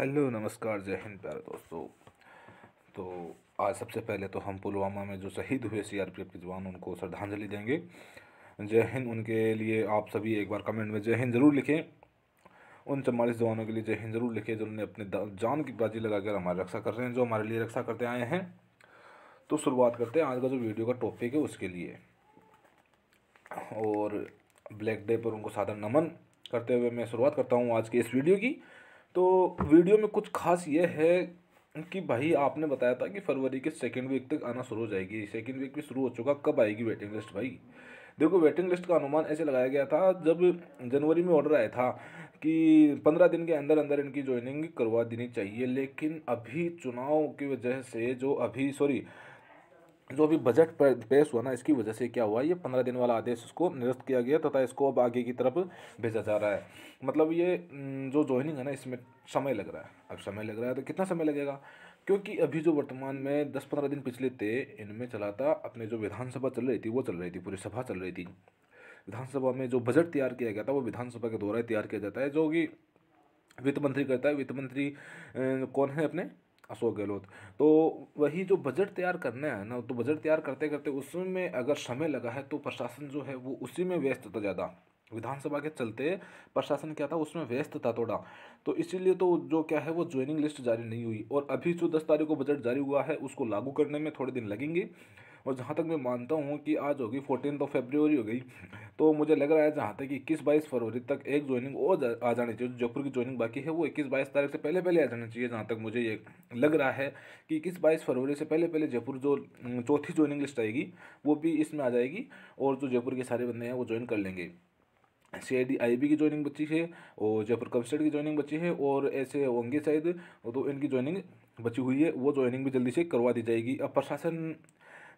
hello नमस्कार जय हिंद प्यारे दोस्तों तो आज सबसे पहले तो हम पुलवामा में जो शहीद हुए सीआरपीएफ के जवान उनको श्रद्धांजलि देंगे जय हिंद उनके लिए आप सभी एक बार कमेंट में जय हिंद ज़रूर लिखें उन चमालीस जवानों के लिए जय हिंद ज़रूर लिखें जिन्होंने अपने जान की बाजी लगाकर हमारी रक्षा कर रहे हैं जो हमारे लिए रक्षा करते आए हैं तो शुरुआत करते हैं आज का जो वीडियो का टॉपिक है उसके लिए और ब्लैक डे पर उनको साधन नमन करते हुए मैं शुरुआत करता हूँ आज के इस वीडियो की तो वीडियो में कुछ खास ये है कि भाई आपने बताया था कि फरवरी के सेकेंड वीक तक आना शुरू हो जाएगी सेकेंड वीक भी शुरू हो चुका कब आएगी वेटिंग लिस्ट भाई देखो वेटिंग लिस्ट का अनुमान ऐसे लगाया गया था जब जनवरी में ऑर्डर आया था कि पंद्रह दिन के अंदर अंदर इनकी ज्वाइनिंग करवा देनी चाहिए लेकिन अभी चुनाव की वजह से जो अभी सॉरी जो भी बजट पर पेश हुआ ना इसकी वजह से क्या हुआ ये पंद्रह दिन वाला आदेश इसको निरस्त किया गया तथा इसको अब आगे की तरफ भेजा जा रहा है मतलब ये जो ज्वाइनिंग है ना इसमें समय लग रहा है अब समय लग रहा है तो कितना समय लगेगा क्योंकि अभी जो वर्तमान में दस पंद्रह दिन पिछले थे इनमें चला था अपने जो विधानसभा चल रही थी वो चल रही थी पूरी सभा चल रही थी विधानसभा में जो बजट तैयार किया गया था वो विधानसभा के द्वारा तैयार किया जाता है जो कि वित्त मंत्री करता है वित्त मंत्री कौन है अपने अशोक गहलोत तो वही जो बजट तैयार करना है ना तो बजट तैयार करते करते उसमें अगर समय लगा है तो प्रशासन जो है वो उसी में व्यस्त था ज़्यादा विधानसभा के चलते प्रशासन क्या था उसमें व्यस्त था थोड़ा तो इसीलिए तो जो क्या है वो ज्वाइनिंग लिस्ट जारी नहीं हुई और अभी जो दस तारीख को बजट जारी हुआ है उसको लागू करने में थोड़े दिन लगेंगे और जहाँ तक मैं मानता हूँ कि आज होगी फोर्टीन तो फेब्रुवरी हो गई तो मुझे लग रहा है जहाँ तक इक्कीस बाईस फरवरी तक एक ज्वाइनिंग और आ जानी चाहिए जयपुर की ज्वाइनिंग बाकी है वो इक्कीस बाईस तारीख से पहले पहले आ जानी चाहिए जहाँ तक मुझे ये लग रहा है कि इक्कीस बाईस फरवरी से पहले पहले जयपुर जो चौथी ज्वाइनिंग लिस्ट आएगी वो भी इसमें आ जाएगी और जो जयपुर के सारे बंदे हैं वो ज्वाइन कर लेंगे C I D I B की ज्वाइनिंग बची है और जयपुर कमस्टेड की ज्वाइनिंग बची है और ऐसे होंगे शायद तो इनकी ज्वाइनिंग बची हुई है वो ज्वाइनिंग भी जल्दी से करवा दी जाएगी अब प्रशासन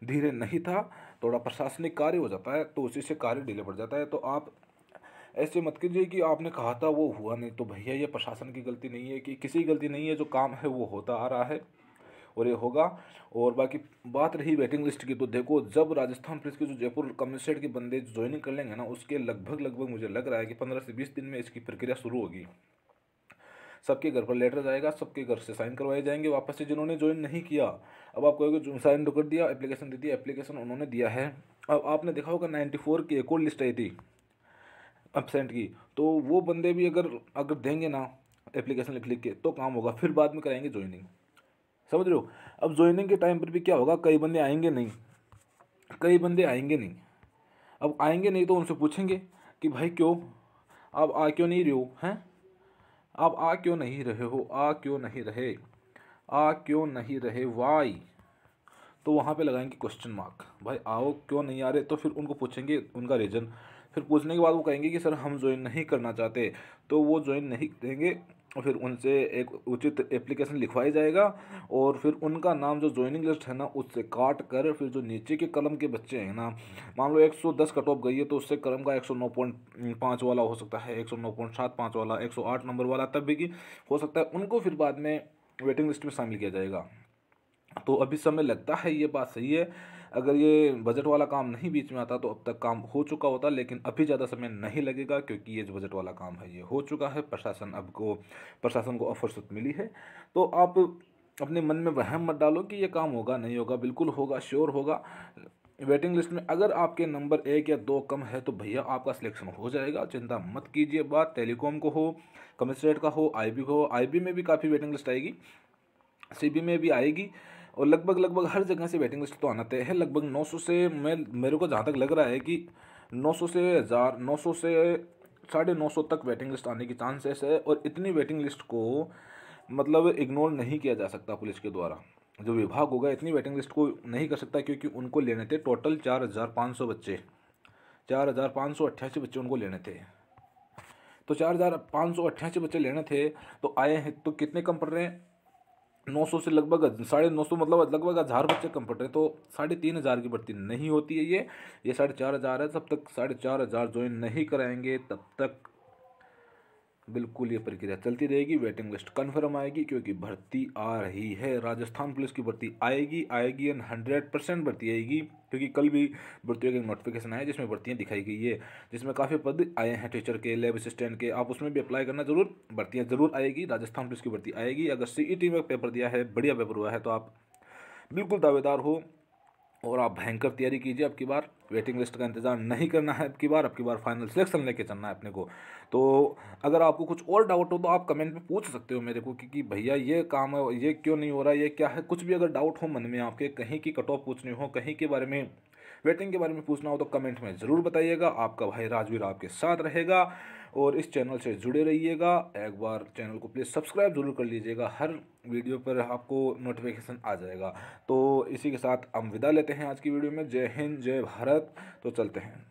धीरे नहीं था थोड़ा प्रशासनिक कार्य हो जाता है तो उसी से कार्य डिले पड़ जाता है तो आप ऐसे मत कीजिए कि आपने कहा था वो हुआ नहीं तो भैया ये प्रशासन की गलती नहीं है कि किसी की गलती नहीं है जो काम है वो होता आ रहा है और ये होगा और बाकी बात रही वेटिंग लिस्ट की तो देखो जब राजस्थान पुलिस के जो जयपुर कमिश्नरेट के बंदे ज्वाइनिंग कर लेंगे ना उसके लगभग लगभग मुझे लग रहा है कि पंद्रह से बीस दिन में इसकी प्रक्रिया शुरू होगी सबके घर पर लेटर जाएगा सबके घर से साइन करवाए जाएंगे वापस से जिन्होंने ज्वाइन नहीं किया अब आप कहोगे साइन कर दिया एप्लीकेशन दे दिया एप्लीकेशन उन्होंने दिया है अब आपने देखा होगा नाइन्टी फोर की एक और लिस्ट आई थी एबसेंट की तो वो बंदे भी अगर अगर देंगे ना एप्लीकेशन लिख लिख के तो काम होगा फिर बाद में कराएंगे ज्वाइनिंग समझ रहे हो अब ज्वाइनिंग के टाइम पर भी क्या होगा कई बंदे आएंगे नहीं कई बंदे आएंगे नहीं अब आएंगे नहीं तो उनसे पूछेंगे कि भाई क्यों आप आ क्यों नहीं रहे हो हैं आप आ क्यों नहीं रहे हो आ क्यों नहीं रहे आ क्यों नहीं रहे वाई तो वहाँ पे लगाएंगे क्वेश्चन मार्क भाई आओ क्यों नहीं आ रहे तो फिर उनको पूछेंगे उनका रीज़न फिर पूछने के बाद वो कहेंगे कि सर हम ज्वाइन नहीं करना चाहते तो वो ज्वाइन नहीं करेंगे फिर उनसे एक उचित एप्लीकेशन लिखवाया जाएगा और फिर उनका नाम जो ज्वाइनिंग लिस्ट है ना उससे काट कर फिर जो नीचे के कलम के बच्चे हैं ना मान लो 110 कट ऑफ गई है तो उससे कलम का 109.5 वाला हो सकता है 109.75 वाला 108 नंबर वाला तब भी की हो सकता है उनको फिर बाद में वेटिंग लिस्ट में शामिल किया जाएगा तो अभी समय लगता है ये बात सही है अगर ये बजट वाला काम नहीं बीच में आता तो अब तक काम हो चुका होता लेकिन अभी ज़्यादा समय नहीं लगेगा क्योंकि ये जो बजट वाला काम है ये हो चुका है प्रशासन अब को प्रशासन को अफरसत मिली है तो आप अपने मन में वहम मत डालो कि ये काम होगा नहीं होगा बिल्कुल होगा श्योर होगा वेटिंग लिस्ट में अगर आपके नंबर एक या दो कम है तो भैया आपका सिलेक्शन हो जाएगा चिंता मत कीजिए बात टेलीकॉम को हो कमिश्नरेट का हो आईबी को हो आईबी में भी काफ़ी वेटिंग लिस्ट आएगी सीबी में भी आएगी और लगभग लगभग हर जगह से वेटिंग लिस्ट तो आना तय है लगभग 900 से मैं मेरे को जहाँ तक लग रहा है कि 900 से हज़ार नौ से साढ़े नौ सौ तक वेटिंग लिस्ट आने की चांसेस है और इतनी वेटिंग लिस्ट को मतलब इग्नोर नहीं किया जा सकता पुलिस के द्वारा जो विभाग होगा इतनी वेटिंग लिस्ट को नहीं कर सकता क्योंकि उनको लेने थे टोटल चार हज़ार पाँच सौ बच्चे चार हज़ार पाँच सौ अट्ठासी बच्चे उनको लेने थे तो चार हज़ार पाँच सौ अट्ठासी बच्चे लेने थे तो आए हैं तो कितने कम पड़ रहे हैं नौ सौ से लगभग साढ़े नौ सौ मतलब लगभग हज़ार बच्चे कम पड़ रहे तो साढ़े तीन हज़ार की भर्ती नहीं होती है ये ये साढ़े चार हज़ार है तब तक साढ़े चार हज़ार ज्वाइन नहीं कराएंगे तब तक बिल्कुल ये प्रक्रिया चलती रहेगी वेटिंग लिस्ट कन्फर्म आएगी क्योंकि भर्ती आ रही है राजस्थान पुलिस की भर्ती आएगी आएगी एंड हंड्रेड परसेंट भर्ती आएगी क्योंकि कल भी भर्तियों एक नोटिफिकेशन आया जिसमें भर्तियाँ दिखाई गई है जिसमें काफ़ी पद आए हैं टीचर के लैब असिस्टेंट के आप उसमें भी अप्लाई करना जरूर भर्तियाँ जरूर आएगी राजस्थान पुलिस की भर्ती आएगी अगर सी e में पेपर दिया है बढ़िया पेपर हुआ है तो आप बिल्कुल दावेदार हो और आप भयंकर तैयारी कीजिए अब की बार वेटिंग लिस्ट का इंतज़ार नहीं करना है अब की बार अब की बार फाइनल सिलेक्शन लेके चलना है अपने को तो अगर आपको कुछ और डाउट हो तो आप कमेंट में पूछ सकते हो मेरे को कि, कि भैया ये काम है ये क्यों नहीं हो रहा ये क्या है कुछ भी अगर डाउट हो मन में आपके कहीं की कट ऑफ पूछनी हो कहीं के बारे में वेटिंग के बारे में पूछना हो तो कमेंट में ज़रूर बताइएगा आपका भाई राजवीर आपके साथ रहेगा और इस चैनल से जुड़े रहिएगा एक बार चैनल को प्लीज़ सब्सक्राइब ज़रूर कर लीजिएगा हर वीडियो पर आपको नोटिफिकेशन आ जाएगा तो इसी के साथ हम विदा लेते हैं आज की वीडियो में जय हिंद जय भारत तो चलते हैं